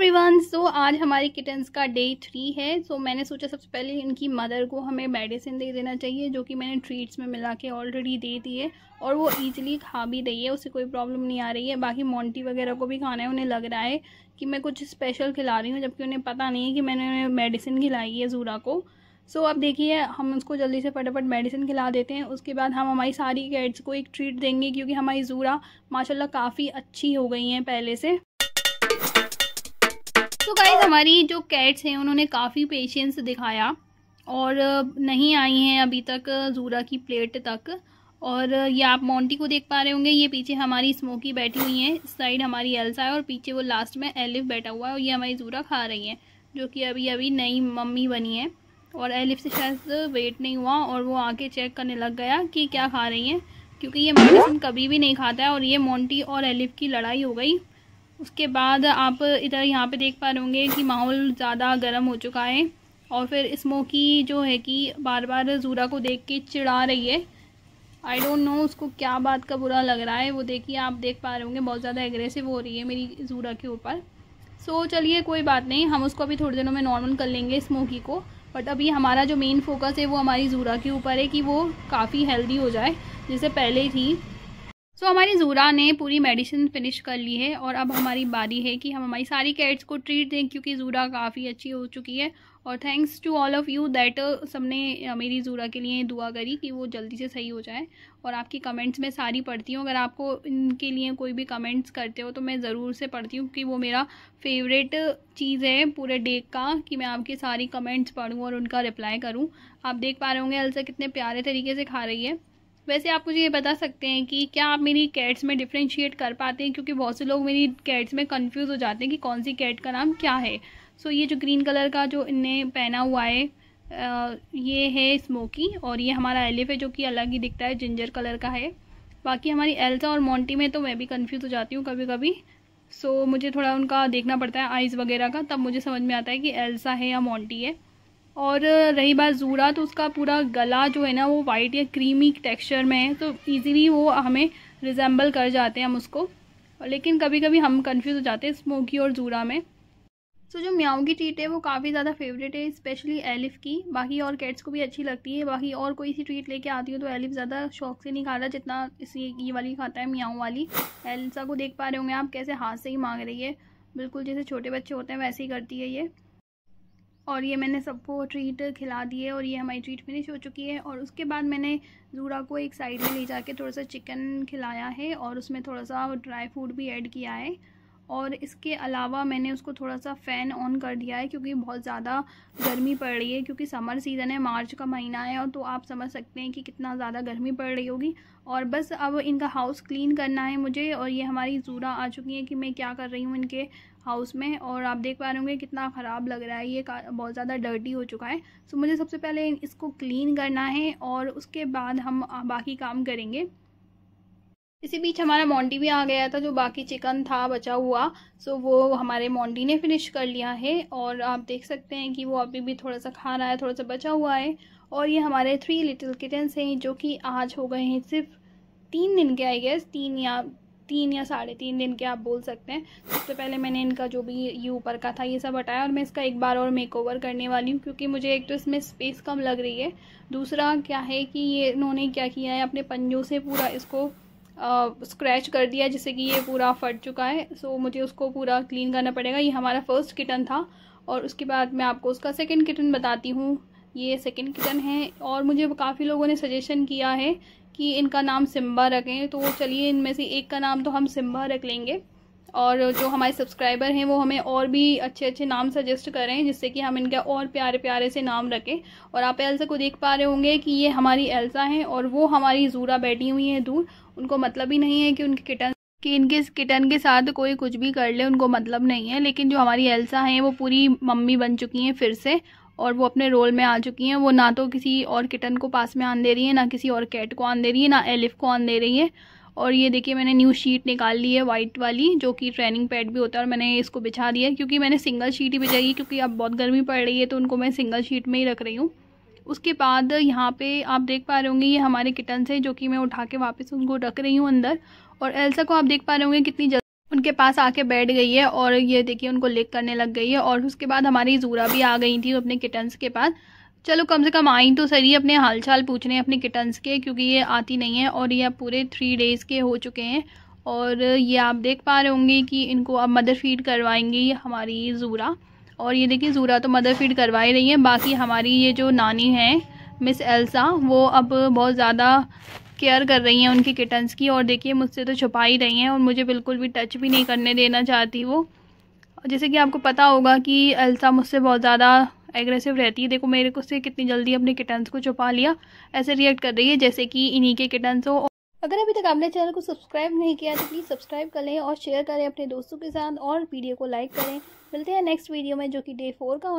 everyone so आज हमारी kittens का डे थ्री है सो so, मैंने सोचा सबसे पहले इनकी मदर को हमें मेडिसिन दे देना चाहिए जो कि मैंने ट्रीट्स में मिला के ऑलरेडी दे दी है और वो ईजिली खा भी रही है उसे कोई प्रॉब्लम नहीं आ रही है बाकी मोंटी वगैरह को भी खाना है उन्हें लग रहा है कि मैं कुछ स्पेशल खिला रही हूँ जबकि उन्हें पता नहीं है कि मैंने उन्हें मेडिसिन खिलाई है जूरा को सो so, अब देखिए हम उसको जल्दी से फटाफट मेडिसिन खिला देते हैं उसके बाद हम हमारी सारी कैट्स को एक ट्रीट देंगे क्योंकि हमारी जूरा माशाल्लाह काफ़ी अच्छी हो गई हैं पहले से तो गाइज हमारी जो कैट्स हैं उन्होंने काफ़ी पेशेंस दिखाया और नहीं आई हैं अभी तक जूरा की प्लेट तक और ये आप मोंटी को देख पा रहे होंगे ये पीछे हमारी स्मोकी बैठी हुई है इस साइड हमारी एल्सा है और पीछे वो लास्ट में एलिफ बैठा हुआ है और ये हमारी जूरा खा रही है जो कि अभी अभी नई मम्मी बनी है और एलिफ से शायद वेट नहीं हुआ और वो आके चेक करने लग गया कि क्या खा रही है क्योंकि ये मेडिसिन कभी भी नहीं खाता है और ये मोंटी और एलिफ की लड़ाई हो गई उसके बाद आप इधर यहाँ पे देख पा रहे होंगे कि माहौल ज़्यादा गर्म हो चुका है और फिर स्मोकी जो है कि बार बार जूरा को देख के चिड़ा रही है आई डोंट नो उसको क्या बात का बुरा लग रहा है वो देखिए आप देख पा रहे होंगे बहुत ज़्यादा एग्रेसिव हो रही है मेरी जूरा के ऊपर सो so, चलिए कोई बात नहीं हम उसको अभी थोड़ी दिनों में नॉर्मल कर लेंगे स्मोकी को बट अभी हमारा जो मेन फोकस है वो हमारी जूरा के ऊपर है कि वो काफ़ी हेल्दी हो जाए जैसे पहले थी सो so, हमारी जूरा ने पूरी मेडिसिन फिनिश कर ली है और अब हमारी बारी है कि हम हमारी सारी कैट्स को ट्रीट दें क्योंकि जूरा काफ़ी अच्छी हो चुकी है और thanks to all of you that सबने uh, मेरी जूरा के लिए दुआ करी कि वो जल्दी से सही हो जाए और आपकी कमेंट्स मैं सारी पढ़ती हूँ अगर आपको इनके लिए कोई भी कमेंट्स करते हो तो मैं ज़रूर से पढ़ती हूँ क्योंकि वो मेरा फेवरेट uh, चीज़ है पूरे डे का कि मैं आपकी सारी कमेंट्स पढ़ूँ और उनका रिप्लाई करूँ आप देख पा रहे होंगे अलसा कितने प्यारे तरीके से खा रही है वैसे आप मुझे ये बता सकते हैं कि क्या आप मेरी कैट्स में डिफ्रेंशिएट कर पाते हैं क्योंकि बहुत से लोग मेरी कैट्स में कंफ्यूज हो जाते हैं कि कौन सी कैट का नाम क्या है सो so, ये जो ग्रीन कलर का जो इनने पहना हुआ है आ, ये है स्मोकी और ये हमारा एलिफ है जो कि अलग ही दिखता है जिंजर कलर का है बाकी हमारी एल्सा और मोंटी में तो मैं भी कन्फ्यूज़ हो जाती हूँ कभी कभी सो so, मुझे थोड़ा उनका देखना पड़ता है आइज़ वगैरह का तब मुझे समझ में आता है कि एल्सा है या मोंटी है और रही बात ज़ूरा तो उसका पूरा गला जो है ना वो वाइट या क्रीमी टेक्सचर में है तो इजीली वो हमें रिजेंबल कर जाते हैं हम उसको लेकिन कभी कभी हम कंफ्यूज हो जाते हैं स्मोकी और ज़ूरा में सो so, जो म्याऊं की ट्रीट है वो काफ़ी ज़्यादा फेवरेट है स्पेशली एलिफ की बाकी और कैट्स को भी अच्छी लगती है बाकी और कोई सी ट्रीट लेके आती हूँ तो एलिफ ज़्यादा शौक से नहीं खाता जितना इसी ये वाली खाता है म्याऊं वाली एल्सा को देख पा रहे होंगे आप कैसे हाथ से ही मांग रही है बिल्कुल जैसे छोटे बच्चे होते हैं वैसे ही करती है ये और ये मैंने सबको ट्रीट खिला दी है और ये हमारी ट्रीट फिनिश हो चुकी है और उसके बाद मैंने ज़ूरा को एक साइड में ले जाके थोड़ा सा चिकन खिलाया है और उसमें थोड़ा सा ड्राई फ्रूट भी ऐड किया है और इसके अलावा मैंने उसको थोड़ा सा फ़ैन ऑन कर दिया है क्योंकि बहुत ज़्यादा गर्मी पड़ रही है क्योंकि समर सीज़न है मार्च का महीना है और तो आप समझ सकते हैं कि कितना ज़्यादा गर्मी पड़ रही होगी और बस अब इनका हाउस क्लीन करना है मुझे और ये हमारी जूरा आ चुकी है कि मैं क्या कर रही हूँ इनके हाउस में और आप देख पा रहे होंगे कितना ख़राब लग रहा है ये बहुत ज़्यादा डर्टी हो चुका है सो तो मुझे सबसे पहले इसको क्लीन करना है और उसके बाद हम बाकी काम करेंगे इसी बीच हमारा मोंडी भी आ गया था जो बाकी चिकन था बचा हुआ सो वो हमारे मोंडी ने फिनिश कर लिया है और आप देख सकते हैं कि वो अभी भी थोड़ा सा खा रहा है थोड़ा सा बचा हुआ है और ये हमारे थ्री लिटिल किटन्स हैं जो कि आज हो गए हैं सिर्फ तीन दिन के आई गेस तीन या तीन या साढ़े तीन दिन के आप बोल सकते हैं सबसे पहले मैंने इनका जो भी ये ऊपर का था ये सब हटाया और मैं इसका एक बार और मेक ओवर करने वाली हूँ क्योंकि मुझे एक तो इसमें स्पेस कम लग रही है दूसरा क्या है कि ये इन्होंने क्या किया है अपने पंजों से पूरा इसको स्क्रैच कर दिया जिससे कि ये पूरा फट चुका है सो so, मुझे उसको पूरा क्लीन करना पड़ेगा ये हमारा फर्स्ट किटन था और उसके बाद मैं आपको उसका सेकेंड किटन बताती हूँ ये सेकेंड किटन है और मुझे काफ़ी लोगों ने सजेशन किया है कि इनका नाम सिम्बा रखें तो चलिए इनमें से एक का नाम तो हम सिम्बा रख लेंगे और जो हमारे सब्सक्राइबर हैं वो हमें और भी अच्छे अच्छे नाम सजेस्ट करें जिससे कि हम इनका और प्यारे प्यारे से नाम रखें और आप एल्सा को देख पा रहे होंगे कि ये हमारी एल्सा हैं और वो हमारी जूरा बैठी हुई हैं दूर उनको मतलब ही नहीं है कि उनके किटन कि इनके किटन के साथ कोई कुछ भी कर ले उनको मतलब नहीं है लेकिन जो हमारी एल्सा हैं वो पूरी मम्मी बन चुकी हैं फिर से और वो अपने रोल में आ चुकी हैं वो ना तो किसी और किटन को पास में आन दे रही है ना किसी और कैट को आन दे रही है ना एलिफ को आन दे रही है और ये देखिए मैंने न्यू शीट निकाल ली है वाइट वाली जो कि ट्रेनिंग पैड भी होता है और मैंने इसको बिछा दिया है क्योंकि मैंने सिंगल शीट ही बिछाई क्योंकि अब बहुत गर्मी पड़ रही है तो उनको मैं सिंगल शीट में ही रख रही हूँ उसके बाद यहाँ पे आप देख पा रहे होंगे ये हमारे किटन्स से जो कि मैं उठा के वापस उनको रख रही हूँ अंदर और एल्सा को आप देख पा रहे होंगे कितनी जल्दी उनके पास आके बैठ गई है और ये देखिए उनको लेक करने लग गई है और उसके बाद हमारी जूरा भी आ गई थी अपने किटन्स के पास चलो कम से कम आई तो सही अपने हाल चाल पूछ रहे हैं अपने किटन्स के क्योंकि ये आती नहीं है और ये अब पूरे थ्री डेज़ के हो चुके हैं और ये आप देख पा रहे होंगे कि इनको अब मदर फीड करवाएंगी हमारी ज़ूरा और ये देखिए ज़ूरा तो मदर फीड करवा ही रही है बाकी हमारी ये जो नानी है मिस एल्सा वो अब बहुत ज़्यादा केयर कर रही हैं उनकी किटन्स की और देखिए मुझसे तो छुपा ही रही हैं और मुझे बिल्कुल भी टच भी नहीं करने देना चाहती वो जैसे कि आपको पता होगा कि एल्सा मुझसे बहुत ज़्यादा एग्रेसिव रहती है देखो मेरे को से कितनी जल्दी अपने किटन्स को छुपा लिया ऐसे रिएक्ट कर रही है जैसे कि इन्हीं के किटन्स हो अगर अभी तक आपने चैनल को सब्सक्राइब नहीं किया तो प्लीज़ सब्सक्राइब कर लें और शेयर करें अपने दोस्तों के साथ और वीडियो को लाइक करें मिलते हैं नेक्स्ट वीडियो में जो कि डे फोर का होने